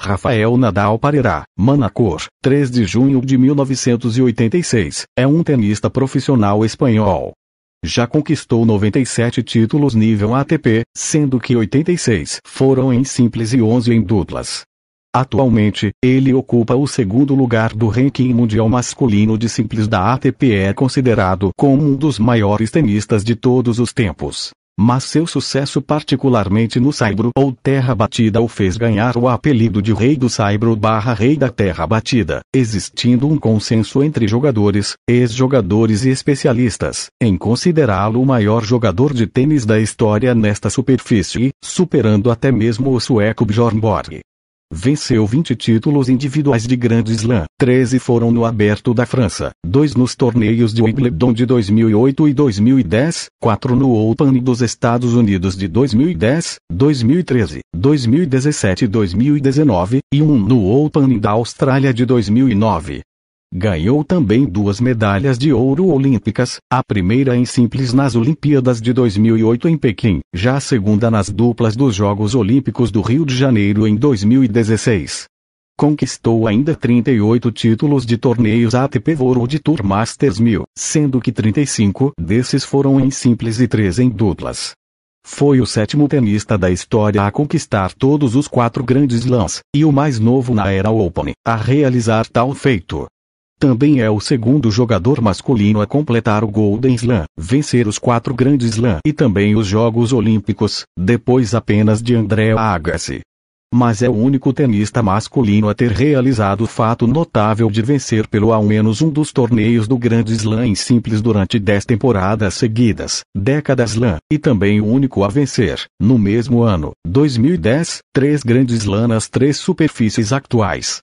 Rafael Nadal Parerá, Manacor, 3 de junho de 1986, é um tenista profissional espanhol. Já conquistou 97 títulos nível ATP, sendo que 86 foram em simples e 11 em duplas. Atualmente, ele ocupa o segundo lugar do ranking mundial masculino de simples da ATP e é considerado como um dos maiores tenistas de todos os tempos. Mas seu sucesso particularmente no Saibro ou Terra Batida o fez ganhar o apelido de Rei do Saibro barra Rei da Terra Batida, existindo um consenso entre jogadores, ex-jogadores e especialistas, em considerá-lo o maior jogador de tênis da história nesta superfície, superando até mesmo o sueco Bjorn Borg. Venceu 20 títulos individuais de Grande Slam, 13 foram no Aberto da França, 2 nos torneios de Wimbledon de 2008 e 2010, 4 no Open dos Estados Unidos de 2010, 2013, 2017 e 2019, e 1 um no Open da Austrália de 2009. Ganhou também duas medalhas de ouro olímpicas, a primeira em simples nas Olimpíadas de 2008 em Pequim, já a segunda nas duplas dos Jogos Olímpicos do Rio de Janeiro em 2016. Conquistou ainda 38 títulos de torneios ATP World Tour Masters 1000, sendo que 35 desses foram em simples e 3 em duplas. Foi o sétimo tenista da história a conquistar todos os quatro grandes lãs, e o mais novo na era Open, a realizar tal feito. Também é o segundo jogador masculino a completar o Golden Slam, vencer os quatro grandes Slam e também os Jogos Olímpicos, depois apenas de André Agassi. Mas é o único tenista masculino a ter realizado o fato notável de vencer pelo ao menos um dos torneios do Grande Slam em simples durante dez temporadas seguidas, décadas Slam, e também o único a vencer, no mesmo ano, 2010, três Grandes Slam nas três superfícies atuais.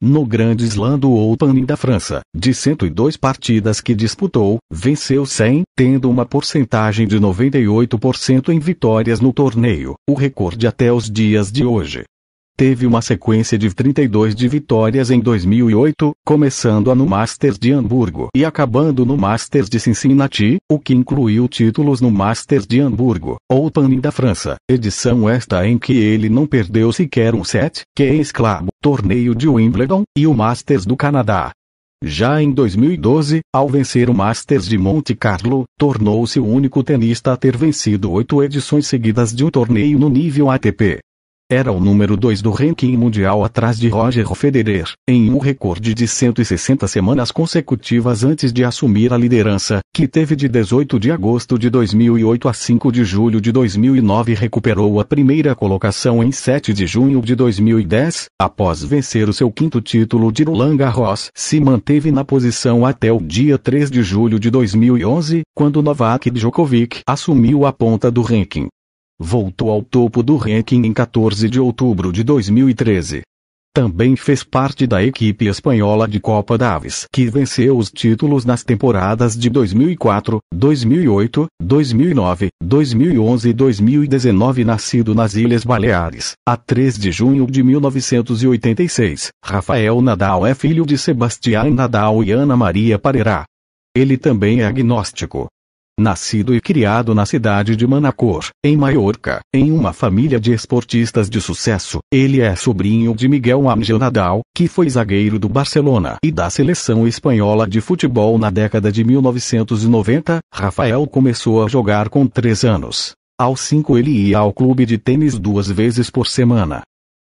No Grande Slam do Open da França, de 102 partidas que disputou, venceu 100, tendo uma porcentagem de 98% em vitórias no torneio, o recorde até os dias de hoje. Teve uma sequência de 32 de vitórias em 2008, começando a no Masters de Hamburgo e acabando no Masters de Cincinnati, o que incluiu títulos no Masters de Hamburgo, Open da França, edição esta em que ele não perdeu sequer um set, que é exclamo, torneio de Wimbledon, e o Masters do Canadá. Já em 2012, ao vencer o Masters de Monte Carlo, tornou-se o único tenista a ter vencido oito edições seguidas de um torneio no nível ATP. Era o número 2 do ranking mundial atrás de Roger Federer, em um recorde de 160 semanas consecutivas antes de assumir a liderança, que teve de 18 de agosto de 2008 a 5 de julho de 2009 e recuperou a primeira colocação em 7 de junho de 2010, após vencer o seu quinto título de Roland Garros. Se manteve na posição até o dia 3 de julho de 2011, quando Novak Djokovic assumiu a ponta do ranking. Voltou ao topo do ranking em 14 de outubro de 2013. Também fez parte da equipe espanhola de Copa Davis, que venceu os títulos nas temporadas de 2004, 2008, 2009, 2011 e 2019. Nascido nas Ilhas Baleares, a 3 de junho de 1986, Rafael Nadal é filho de Sebastián Nadal e Ana Maria Parerá. Ele também é agnóstico nascido e criado na cidade de Manacor, em Maiorca, em uma família de esportistas de sucesso. Ele é sobrinho de Miguel Ángel Nadal, que foi zagueiro do Barcelona e da seleção espanhola de futebol na década de 1990. Rafael começou a jogar com 3 anos. Aos 5 ele ia ao clube de tênis duas vezes por semana.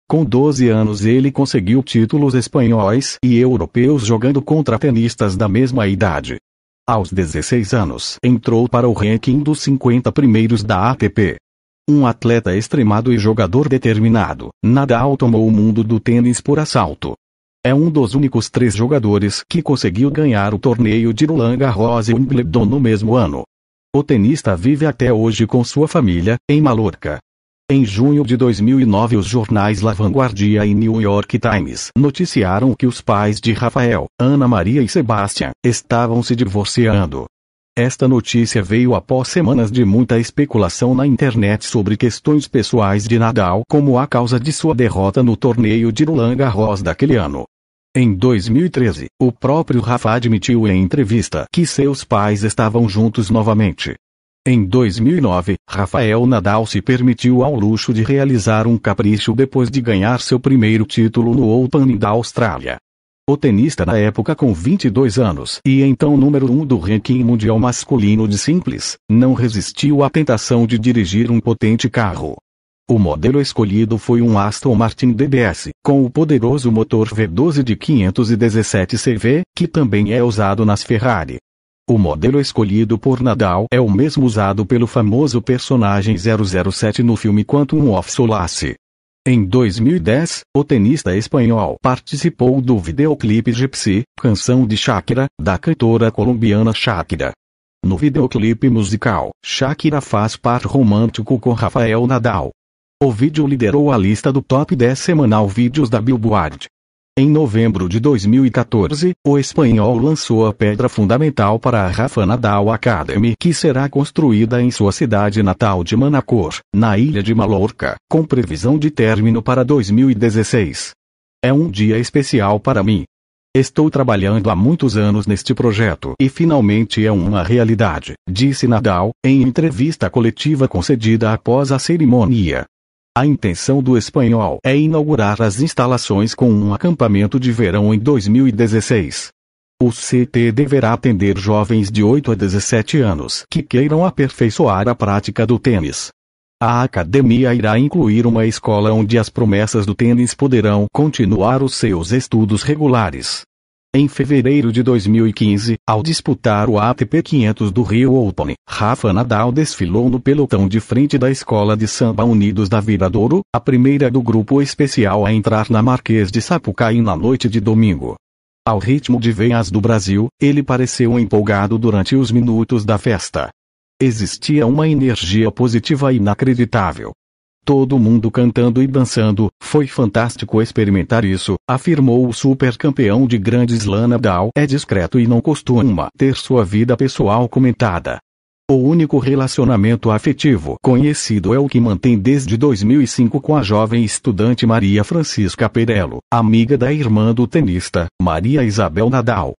Com 12 anos ele conseguiu títulos espanhóis e europeus jogando contra tenistas da mesma idade. Aos 16 anos, entrou para o ranking dos 50 primeiros da ATP. Um atleta extremado e jogador determinado, Nadal tomou o mundo do tênis por assalto. É um dos únicos três jogadores que conseguiu ganhar o torneio de Roland Garros e Wimbledon no mesmo ano. O tenista vive até hoje com sua família, em Mallorca, em junho de 2009, os jornais La Vanguardia e New York Times noticiaram que os pais de Rafael, Ana Maria e Sebastian estavam se divorciando. Esta notícia veio após semanas de muita especulação na internet sobre questões pessoais de Nadal como a causa de sua derrota no torneio de Roland Garros daquele ano. Em 2013, o próprio Rafa admitiu em entrevista que seus pais estavam juntos novamente. Em 2009, Rafael Nadal se permitiu ao luxo de realizar um capricho depois de ganhar seu primeiro título no Open da Austrália. O tenista na época com 22 anos e então número 1 um do ranking mundial masculino de simples, não resistiu à tentação de dirigir um potente carro. O modelo escolhido foi um Aston Martin DBS, com o poderoso motor V12 de 517 CV, que também é usado nas Ferrari. O modelo escolhido por Nadal é o mesmo usado pelo famoso personagem 007 no filme Quantum of Solace. Em 2010, o tenista espanhol participou do videoclipe Gypsy, canção de Shakira, da cantora colombiana Shakira. No videoclipe musical, Shakira faz par romântico com Rafael Nadal. O vídeo liderou a lista do top 10 semanal vídeos da Billboard. Em novembro de 2014, o espanhol lançou a pedra fundamental para a Rafa Nadal Academy que será construída em sua cidade natal de Manacor, na ilha de Mallorca, com previsão de término para 2016. É um dia especial para mim. Estou trabalhando há muitos anos neste projeto e finalmente é uma realidade, disse Nadal, em entrevista coletiva concedida após a cerimônia. A intenção do espanhol é inaugurar as instalações com um acampamento de verão em 2016. O CT deverá atender jovens de 8 a 17 anos que queiram aperfeiçoar a prática do tênis. A academia irá incluir uma escola onde as promessas do tênis poderão continuar os seus estudos regulares. Em fevereiro de 2015, ao disputar o ATP 500 do Rio Open, Rafa Nadal desfilou no pelotão de frente da Escola de Samba Unidos da Viradouro, a primeira do grupo especial a entrar na Marquês de Sapucaí na noite de domingo. Ao ritmo de Veias do Brasil, ele pareceu empolgado durante os minutos da festa. Existia uma energia positiva inacreditável. Todo mundo cantando e dançando, foi fantástico experimentar isso, afirmou o super campeão de grandes Lana Nadal É discreto e não costuma ter sua vida pessoal comentada. O único relacionamento afetivo conhecido é o que mantém desde 2005 com a jovem estudante Maria Francisca Perello, amiga da irmã do tenista, Maria Isabel Nadal.